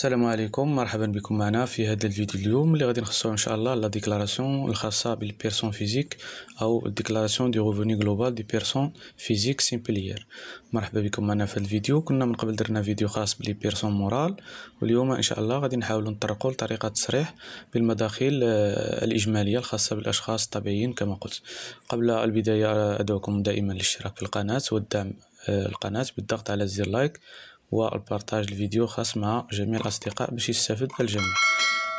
السلام عليكم مرحبا بكم معنا في هذا الفيديو اليوم اللي غادي نخصو ان شاء الله لا ديكلاراسيون الخاصه بالبيرسون فيزيك او ديكلاراسيون دي ريفوني جلوبال دي بيرسون فيزيك سيمبليير مرحبا بكم معنا في هذا الفيديو كنا من قبل درنا فيديو خاص بلي بيرسون مورال واليوم ان شاء الله غادي نحاولوا نطرقوا لطريقه تصريح بالمداخيل آه، الاجماليه الخاصه بالاشخاص الطبيعيين كما قلت قبل البدايه ادعوكم دائما للاشتراك في القناه والدعم آه، القناه بالضغط على زر لايك والبارتاج الفيديو خاص مع جميع الأصدقاء باش يستفد الجميع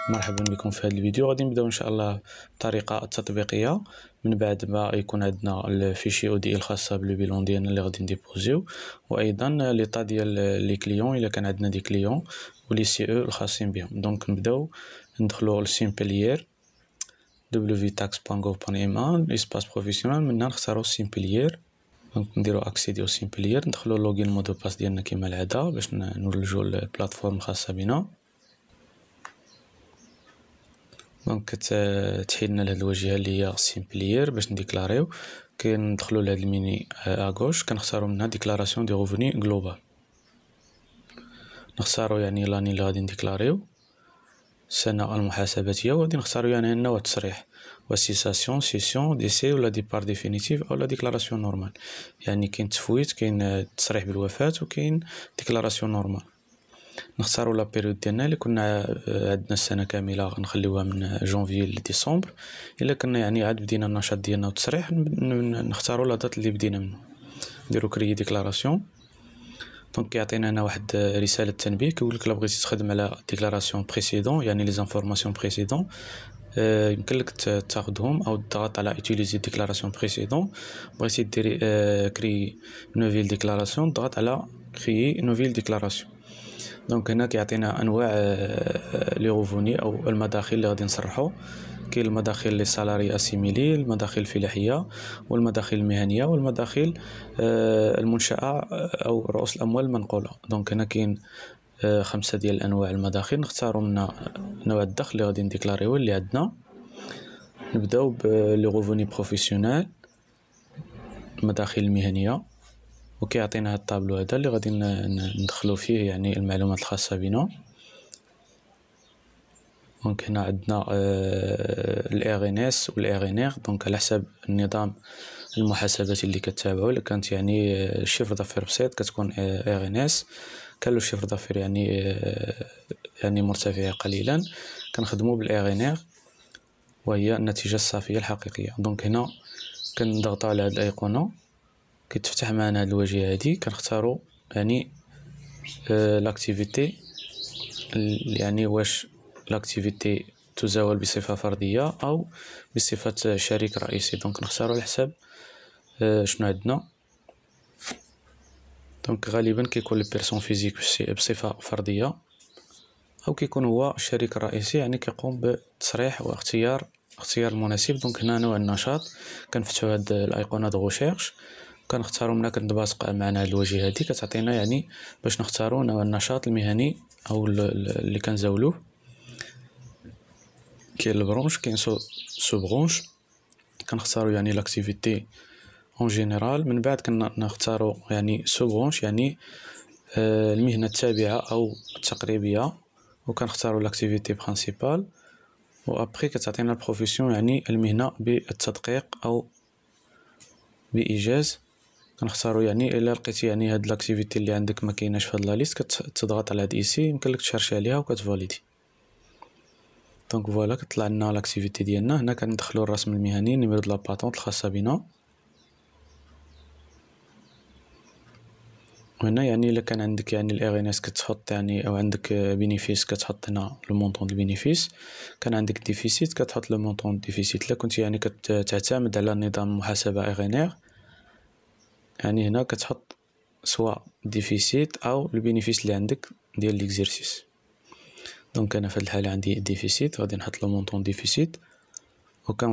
مرحبا بكم في هذا الفيديو غادي نبداو ان شاء الله بالطريقه التطبيقيه من بعد ما يكون عندنا الفيشي او دي الخاصه بالبيلون ديالنا اللي غادي نديبوزيو وايضا ليطا ديال لي كليون الا كان عندنا دي كليون ولي سي او الخاصين بهم دونك نبداو ندخلو لسيمبليير ايمان اسباس بروفيسيونال من هنا نختارو سيمبليير دونك نديرو اكسيديو سيمبلير ندخلو لوغين دو باس ديالنا كيما العاده باش نولجو البلاتفورم الخاصه بنا دونك تحيدنا لهاد الواجهه اللي هي سيمبلير باش نديكلاريو كندخلو لهاد الميني اغوش آه، كنختارو منها ديكلاراسيون دي روفوني جلوبال نختارو يعني لاني اللي غادي نديكلاريو السنه المحاسباتيه وغادي نختارو يعني النوع التصريح والسيساسيون سيسيون ديسي ولا ديبار ديفينيتيف او لا ديكلاراسيون نورمال يعني كاين تفويت كاين تصريح بالوفاة وكاين ديكلاراسيون نورمال نختاروا لا بيريود ديالنا اللي كنا آه، عندنا السنه كامله نخليوها من جونفي آه، لديسمبر الا كنا يعني عاد بدينا النشاط ديالنا والتصريح نختاروا لا دات اللي بدينا منه نديرو كري ديكلاراسيون دونك كيعطينا هنا واحد آه، رساله تنبيه كيقول لك لا بغيتي تخدم على ديكلاراسيون بريسيدون يعني لي زانفورماسيون بريسيدون يمكن لك تاخذهم او تضغط على ايتيليزي ديكلاراسيون بريسيدون بغيتي دير كري نوفيل ديكلاراسيون تضغط على كري نوفيل ديكلاراسيون دونك هنا كيعطينا انواع لي غوفوني او المداخل اللي غادي نصرحو كاين المداخل لي سالاري اسيميلي المداخل الفلاحيه والمداخل المهنيه والمداخل المنشاه او رؤوس الاموال المنقوله دونك هنا كاين آه، خمسة ديال انواع المداخل نختاروا منا نوع الدخل اللي غادي نديكلاريوه اللي عندنا نبداو بلي غوفوني بروفيسيونيل المداخل المهنيه وكيعطينا هاد الطابلو هذا اللي غادي ندخلو فيه يعني المعلومات الخاصه بنا دونك هنا عندنا الار ان اس والار ان ار دونك على حسب النظام المحاسبات اللي كتابعو الا كانت يعني آه، شيفر دافير بسيط كتكون ار ان اس كان لو شيفر دافير يعني يعني مرتفع قليلا كنخدمو بالاغينير وهي النتيجه الصافيه الحقيقيه دونك هنا كنضغط على هاد الايقونه كيتفتح معنا هاد الواجهه هادي كنختارو يعني آه، لاكتيفيتي يعني واش لاكتيفيتي تزاول بصفه فرديه او بصفه شريك رئيسي دونك نختارو على حساب آه، شنو عندنا دونك غالبا كيكون لي بيرسون فيزيك بصفه فرديه او كيكون هو الشريك الرئيسي يعني كيقوم بتصريح واختيار اختيار المناسب دونك هنا نوع النشاط كنفتحوا هاد الايقونه دو ريشيرش كنختاروا منا كنتباسق معنا هاد الواجهه هادي كتعطينا يعني باش نختاروا نوع النشاط المهني او اللي كنزاولوه كاين البرونش كاين سو سو برونش كنختاروا يعني لاكتيفيتي اون جينيرال من بعد كنختاروا يعني سوبونش يعني آه، المهنه التابعه او التقريبيه وكنختاروا لاكتيفيتي برينسيبال وابخي كتعطينا البروفيسيون يعني المهنه بالتدقيق او بايجاز كنختاروا يعني الا لقيتي يعني هاد لاكتيفيتي اللي عندك ما كايناش في هاد لا ليست كتضغط على هاد ايسي يمكن لك تشرشي عليها وكتفاليدي دونك فوالا كطلع لنا لاكتيفيتي ديالنا هنا كندخلوا الرسم المهني نيميرو د لا باتونت الخاصه بنا هنا يعني الا كان عندك يعني الاغ ان اس كتحط يعني او عندك بينيفيس كتحط هنا لو مونطون دو بينيفيس كان عندك ديفيسيت كتحط لو مونطون ديفيسيت لا كنت يعني كتعتمد على نظام المحاسبه اغ ان ار يعني هنا كتحط سواء ديفيسيت او البينيفيس اللي عندك ديال ليكزيرسيس دونك انا في الحاله عندي ديفيسيت غادي نحط لو مونطون ديفيسيت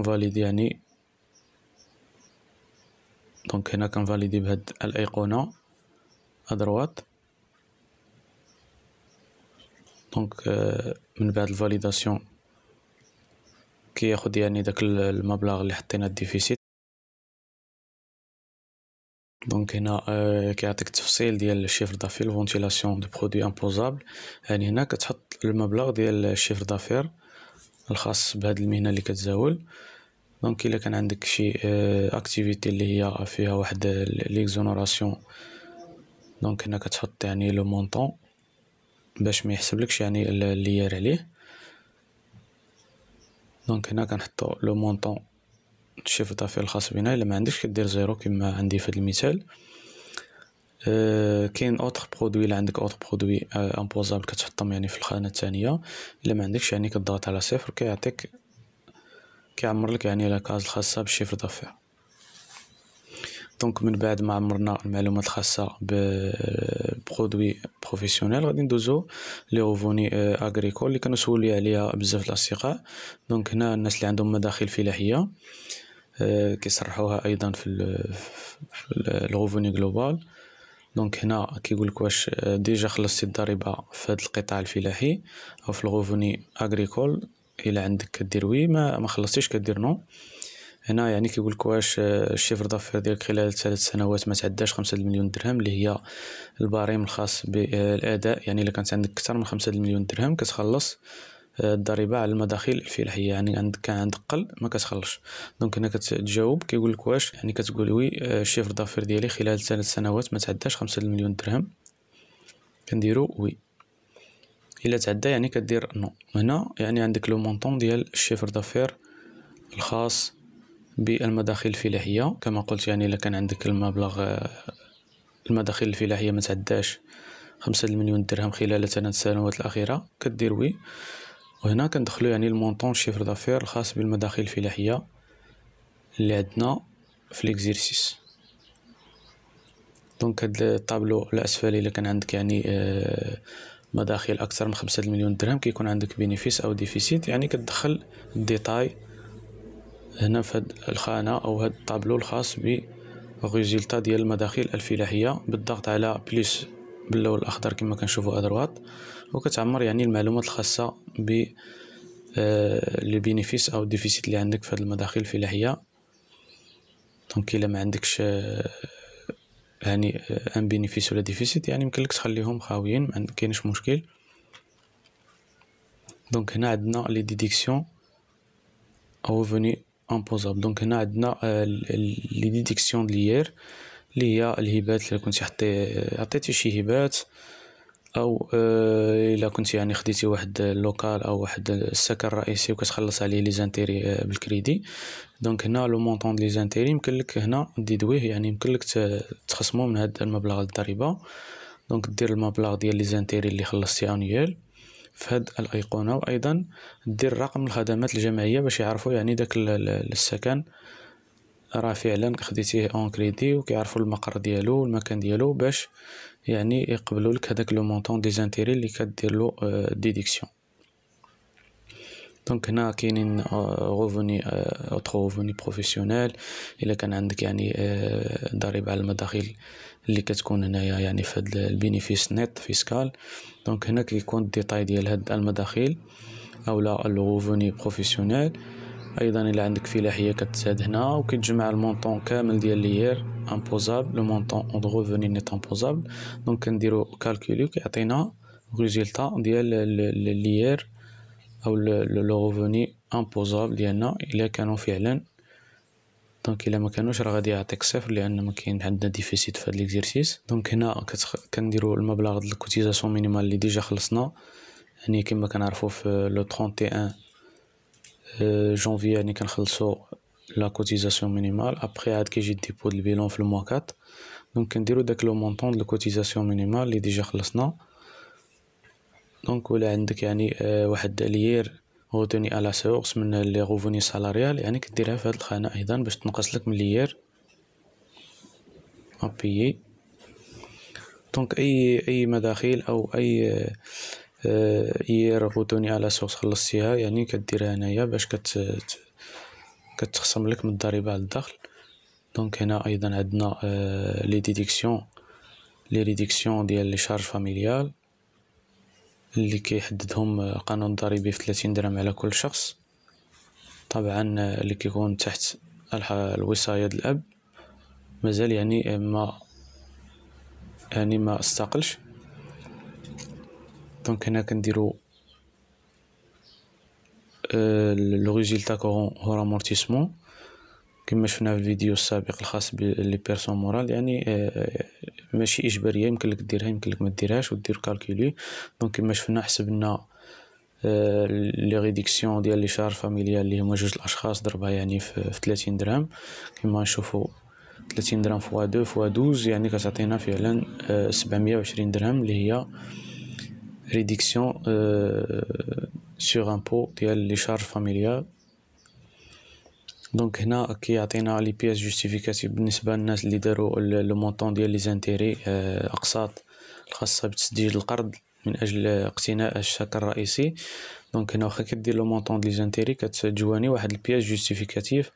فاليد يعني دونك هنا كنفاليدي بهاد الايقونه à droite دونك من بعد الفاليداسيون كياخد يعني داك المبلغ اللي حطينا الديفيسيت دونك هنا آه، كيعطيك التفصيل ديال الشيفر دافير فونتيلاسيون دو برودوي امبوزابل يعني هنا كتحط المبلغ ديال الشيفر دافير الخاص بهاد المهنه اللي كتزاول دونك الا كان عندك شي اكتيفيتي آه، اللي هي فيها واحد ليكزونوراسيون دونك هنا كتحط يعني لو مونطون باش ما يحسبلكش يعني الليير عليه دونك هنا كنحطو لو مونطون الشيف الضفير الخاص بنا الا ما عندكش كدير زيرو كما عندي في هذا المثال أه كاين اوتر برودوي الا عندك اوتر برودوي أه امبوزابل كتحطهم يعني في الخانه الثانيه الا ما عندكش يعني كضغط على صفر كيعطيك كيعمر لك يعني لا كاز الخاصه بالشيفر دافير دونك من بعد ما عمرنا المعلومات الخاصه برودوي بروفيسيونيل غادي ندوزو لي غوفوني اغريكول آه، اللي كانوا سولي عليها بزاف الاصدقاء دونك هنا الناس اللي عندهم مداخل فلاحيه آه، كيصرحوها ايضا في الغوفوني جلوبال دونك هنا كيقول لك واش آه، ديجا خلصتي الضريبه في هذا القطاع الفلاحي او في الغوفوني اغريكول الا عندك كدير وي ما خلصتيش كدير نو هنا يعني كيقول لك واش الشيفر دافير ديالك خلال ثلاث سنوات ما تعداش 5 مليون درهم اللي هي الباريم الخاص بالاداء يعني الا كانت عندك اكثر من 5 مليون درهم كتخلص آه، الضريبه على المداخل الفلاحيه يعني عندك كان عندك قل ما كتخلصش دونك هنا كتجاوب كيقول لك واش يعني كتقول وي آه، الشيفر دافير ديالي خلال ثلاث سنوات ما تعداش 5 مليون درهم كنديرو وي الا تعدى يعني كدير نو هنا يعني عندك لو مونطون ديال الشيفر دافير الخاص بالمداخل الفلاحيه كما قلت يعني الا كان عندك المبلغ آه، المداخل الفلاحيه ما تعداش خمسة مليون درهم خلال ثلاث سنوات الاخيره كدير وي وهنا كندخلو يعني المونطون شيفر دافير الخاص بالمداخل الفلاحيه اللي عندنا في ليكزيرسيس دونك هاد الطابلو الاسفل الا كان عندك يعني آه، مداخل اكثر من خمسة مليون درهم كيكون عندك بينيفيس او ديفيسيت يعني كتدخل الديتاي هنا في هاد الخانة أو هاد الطابلو الخاص بالريزلتا ديال المداخيل الفلاحية بالضغط على بليس باللون الأخضر كما كنشوفو أدروات وكتعمر يعني المعلومات الخاصة ب آه، لي بينيفيس أو الديفيسيت اللي عندك في هاد المداخيل الفلاحية دونك إلا ما عندكش آه، يعني آه، ان بينيفيس ولا ديفيسيت يعني يمكن تخليهم خاويين ما مشكل دونك هنا عندنا لي ديديكسيون او فوني امبوزابل دونك هنا عندنا لي ديديكسيون ديال اللي هي الهبات اللي كنتي حطي عطيتي شي هبات او الا كنتي يعني خديتي واحد لوكال او واحد السكن الرئيسي وكتخلص عليه لي زانتيري بالكريدي دونك هنا لو مونطون دي زانتيري يمكن لك هنا ديدويه يعني يمكن لك تخصمو من هاد المبلغ الضريبه دونك دير المبلغ ديال لي زانتيري اللي خلصتي انيال في هاد الايقونه وايضا دير رقم الخدمات الجمعيه باش يعرفوا يعني داك السكن راه فعلا خديتيه اون كريدي وكيعرفوا المقر ديالو والمكان ديالو باش يعني يقبلوا لك هذاك لو مونطون دي زانتيري اللي كدير له ديديكسيون آه، دونك هنا كاينين غوفوني اوتر غوفوني بروفيسيونيل الا كان عندك يعني ضريبه على المداخل اللي كتكون هنايا يعني في هاد البينيفيس نيت فيسكال دونك هنا كيكون الديتاي ديال هاد المداخل اولا الغوفوني بروفيسيونيل ايضا الا عندك فلاحيه كتزاد هنا وكتجمع المونطون كامل ديال ليير امبوزابل لو مونطون اون غوفوني نيت امبوزابل دونك كنديرو كالكولي وكيعطينا ريزلتا ديال ليير او لو غوفوني امبوزابل ديالنا الا كانوا فعلا دونك الا ما كانوش راه غادي يعطيك صفر لان ما كاين عندنا ديفيسيت في هذا ليكزيرسيس دونك هنا كنديروا المبلغ ديال الكوتيزاسيون مينيمال اللي ديجا خلصنا يعني كما كنعرفوا في لو 31 جونفي يعني كنخلصوا لا كوتيزاسيون مينيمال ابخي عاد كيجي ديبو ديال البيلون في لو 4 دونك كنديروا داك لو مونطون ديال الكوتيزاسيون مينيمال اللي ديجا خلصنا دونك ولا عندك يعني آه، واحد ليير غوتوني على سوغس من لي غوفوني سالاريال يعني كديرها في هاد الخانة ايضا باش تنقص لك من ليير ابيي دونك اي اي مداخيل او اي آه، آه، ايير غوتوني على سوغس خلصتيها يعني كديرها هنايا باش كت كتخصم لك من الضريبة على الدخل دونك هنا ايضا عندنا لي ديديكسيون لي ريديكسيون ديال لي شارج فاميليال اللي كيحددهم قانون الضريبي في 30 درهم على كل شخص طبعا اللي كيكون تحت الوصاية الأب مازال يعني ما يعني ما استقلش دونك هنا كنديرو آه، لو ريزلتا كورون هو رامورتيسمون كما شفنا في الفيديو السابق الخاص باللي بيرسون مورال يعني آه، ماشي اجباريه يمكن لك ديرها يمكن لك ما ديرهاش ودير كالكولي دونك كما شفنا حسبنا آه، لي ريديكسيون ديال لي شار فاميليال اللي هما جوج الاشخاص ضربها يعني في 30 درهم كما نشوفوا 30 درهم فوا 2 فوا 12 يعني كتعطينا فعلا 720 آه، درهم اللي هي ريديكسيون سور امبو ديال لي شارج فاميليال دونك هنا كيعطينا لي بياس جوستيفيكاتيف بالنسبه للناس اللي داروا لو مونطون ديال لي زانتيري آه، اقساط الخاصه بتسديد القرض من اجل اقتناء الشاك الرئيسي دونك هنا واخا كدير لو مونطون ديال لي زانتيري كتجواني واحد البياس جوستيفيكاتيف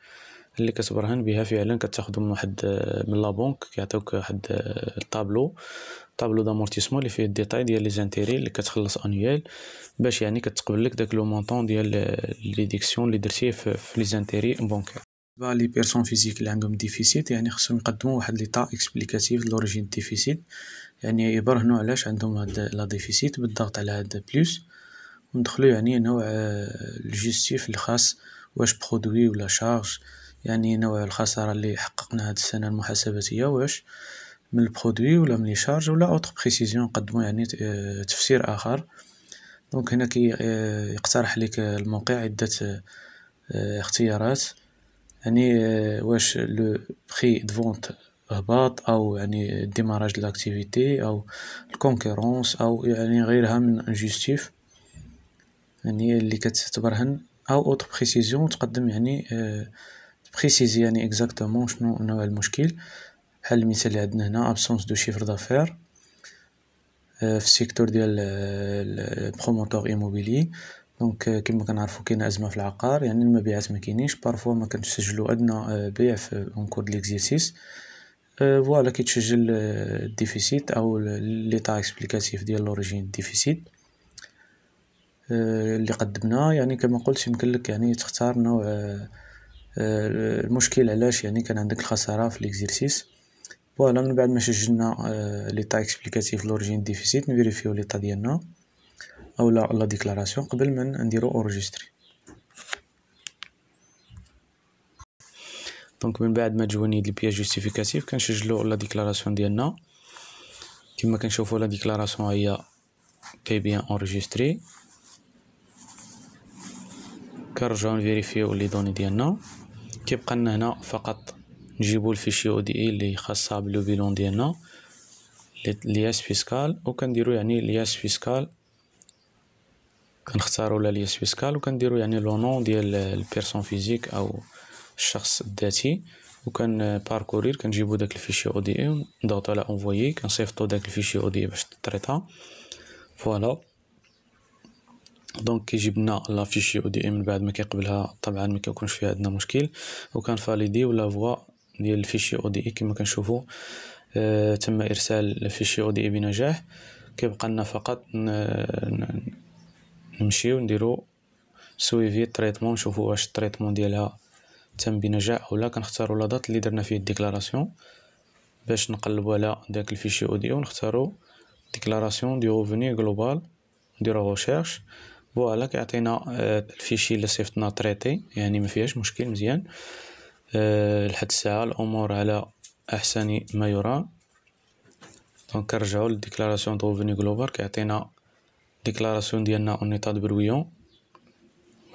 اللي كتبرهن بها فعلا كتاخذ من واحد آه، من لا بنك كيعطيوك واحد الطابلو آه، طابلو دامورتيسمون اللي فيه الديتاي ديال لي زانتيري اللي كتخلص انويال باش يعني كتقبل لك داك لو مونطون ديال لي ديكسيون اللي درتيه في لي زانتيري بونكير با لي بيرسون فيزيك اللي عندهم ديفيسيت يعني خصهم يقدموا واحد لي تا اكسبليكاتيف لوريجين ديفيسيت يعني يبرهنوا علاش عندهم هاد لا ديفيسيت بالضغط على هاد بلوس وندخلوا يعني نوع الجيستيف آه، الخاص واش برودوي ولا شارج يعني نوع الخساره اللي حققنا هاد السنه المحاسباتيه واش من البرودوي ولا من لي شارج ولا اوتر بريسيزيون نقدمو يعني آه، تفسير اخر دونك هنا كي آه، يقترح لك الموقع عده آه، اختيارات يعني واش لو بري دفونت هباط او يعني ديماراج لاكتيفيتي او الكونكورونس او يعني غيرها من انجستيف يعني اللي كتبرهن او اوتر بريسيزيون تقدم يعني بريسيزي يعني اكزاكتومون شنو نوع المشكل بحال المثال اللي عندنا هنا ابسونس دو شيفر دافير في السيكتور ديال البروموتور ايموبيلي دونك كما كنعرفوا كاين ازمه في العقار يعني المبيعات ما كاينينش بارفوا ما كنسجلوا ادنى آه، بيع في اونكور كود ليكزيرسيس فوالا كيتسجل الديفيسيت آه، او تا اكسبليكاتيف ديال لوريجين ديفيسيت آه، اللي قدمنا يعني كما قلت يمكن لك يعني تختار نوع المشكل علاش يعني كان عندك الخساره في ليكزيرسيس فوالا من بعد ما سجلنا ليطا اكسبليكاتيف لوريجين ديفيسيت نفيريفيو ليطا ديالنا اولا لا ديكلاراسيون قبل ما نديرو اورجستري دونك من بعد ما تجوني هاد البياج جوستيفيكاتيف كنسجلو لا ديكلاراسيون ديالنا كما كنشوفو لا ديكلاراسيون هي تي بيان اورجستري كنرجعو نفيريفيو لي دوني ديالنا كيبقى لنا هنا فقط نجيبو الفيشي او دي اي اللي خاصه بلو بيلون ديالنا لياس فيسكال وكنديرو يعني لياس فيسكال كنختارو لا لياس فيسكال وكنديرو يعني لو نون ديال البيرسون فيزيك او الشخص الذاتي وكان باركورير كنجيبو داك الفيشي او دي اي نضغطو على انفويي كنصيفطو داك الفيشي او دي اي باش تريطا فوالا دونك كيجيب لنا لا فيشي او دي اي من بعد ما كيقبلها طبعا ما كيكونش فيها عندنا مشكل فاليدي لا فوا ديال الفيشي او دي اي كما كنشوفوا آه تم ارسال الفيشي او دي اي بنجاح كيبقى لنا فقط نمشيو نديرو سويفي تريتمون نشوفو واش التريتمون ديالها تم بنجاح اولا كنختارو لا دات اللي درنا فيه الديكلاراسيون باش نقلبو على داك الفيشي او دي اي نختارو ديكلاراسيون دي روفني جلوبال نديرو ريشيرش فوالا كيعطينا آه، الفيشي اللي صيفطنا تريتي يعني ما فيهاش مشكل مزيان آه، لحد الساعة الأمور على أحسن ما يرام دونك كنرجعو للديكلاراسيون دو فيني جلوبال كيعطينا ديكلاراسيون ديالنا اون ايطا دو برويون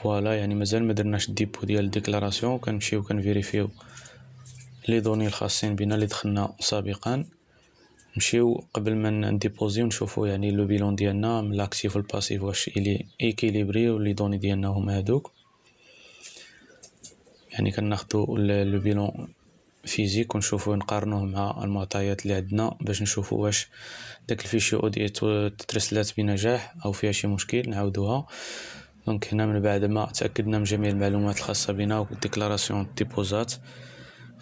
فوالا يعني مازال ما درناش الديبو ديال الديكلاراسيون كنمشيو كنفيريفيو لي دوني الخاصين بنا اللي دخلنا سابقا نمشيو قبل ما نديبوزيو نشوفو يعني لو بيلون ديالنا من لاكتيف والباسيف واش الي ايكيليبري ولي دوني ديالنا هما هادوك يعني كناخدو لو بيلون فيزيك ونشوفوا نقارنوه مع المعطيات اللي عندنا باش نشوفو واش داك الفيشي اودي ترسلات بنجاح او فيها شي مشكل نعاودوها دونك هنا من بعد ما تاكدنا من جميع المعلومات الخاصه بنا والديكلاراسيون ديبوزات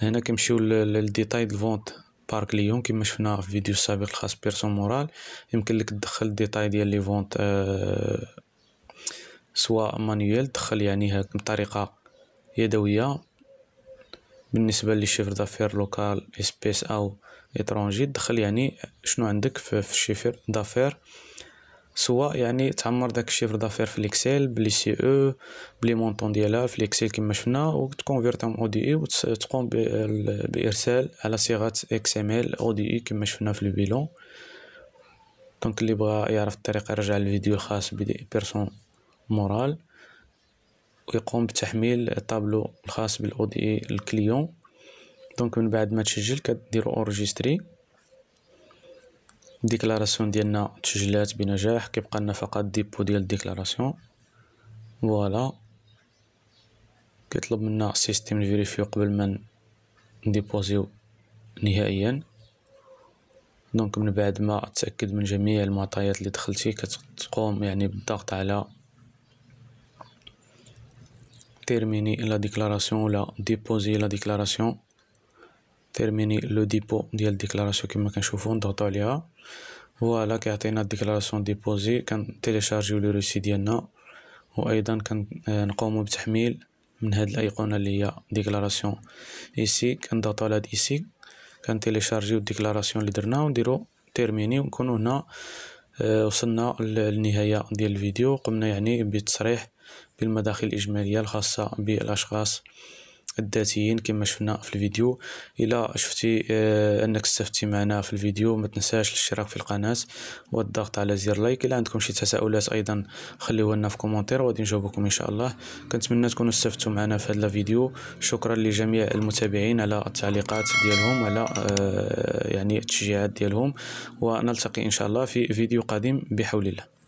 هنا كنمشيو للديتاي فونت بار كليون كما شفنا في الفيديو السابق الخاص بيرسون مورال يمكن لك تدخل الديتاي ديال لي فونت أه سواء مانيوال تدخل يعني هاك بطريقه يدوية بالنسبة لي شيفر دافير لوكال اسبيس او اترونجي دخل يعني شنو عندك في الشيفر دافير سواء يعني تعمر داك الشيفر دافير في الاكسل بلي سي او بلي مونطون ديالها في الاكسل كما شفنا وتكونفيرتهم او دي اي وتقوم بارسال على صيغه اكس ام ال او دي اي كما شفنا في البيلون دونك اللي بغى يعرف الطريقه يرجع للفيديو الخاص بدي بيرسون مورال ويقوم بتحميل الطابلو الخاص بالاو دي اي للكليون دونك من بعد ما تسجل كدير اورجستري ديكلاراسيون ديالنا تسجلات بنجاح كيبقى لنا فقط ديبو ديال الديكلاراسيون فوالا كيطلب منا سيستم نفيريفيو قبل ما نديبوزيو نهائيا دونك من بعد ما تاكد من جميع المعطيات اللي دخلتي كتقوم يعني بالضغط على terminer la déclaration ou la déposer la déclaration terminer le dépôt de la déclaration qui qui m'a voilà ديال الديكلاراسيون كما كنشوفو نضغطو عليها فوالا كيعطينا الديكلاراسيون ديبوزي ou لو quand euh, on commence à بتحميل من هاد الايقونه اللي هي ديكلاراسيون ايسي كنضغطو على هاد ايسي كنتيليشارجيو الديكلاراسيون اللي درنا ونديرو تيرميني ونكونو هنا وصلنا للنهايه ديال الفيديو قمنا يعني بتصريح بالمداخل الإجمالية الخاصة بالأشخاص الذاتيين كما شفنا في الفيديو الى شفتي آه، انك استفدتي معنا في الفيديو ما تنساش الاشتراك في القناه والضغط على زر لايك الى عندكم شي تساؤلات ايضا خليوا لنا في كومنتير وغادي نجاوبكم ان شاء الله كنتمنى تكونوا استفدتوا معنا في هذا الفيديو شكرا لجميع المتابعين على التعليقات ديالهم على آه، يعني التشجيعات ديالهم ونلتقي ان شاء الله في فيديو قادم بحول الله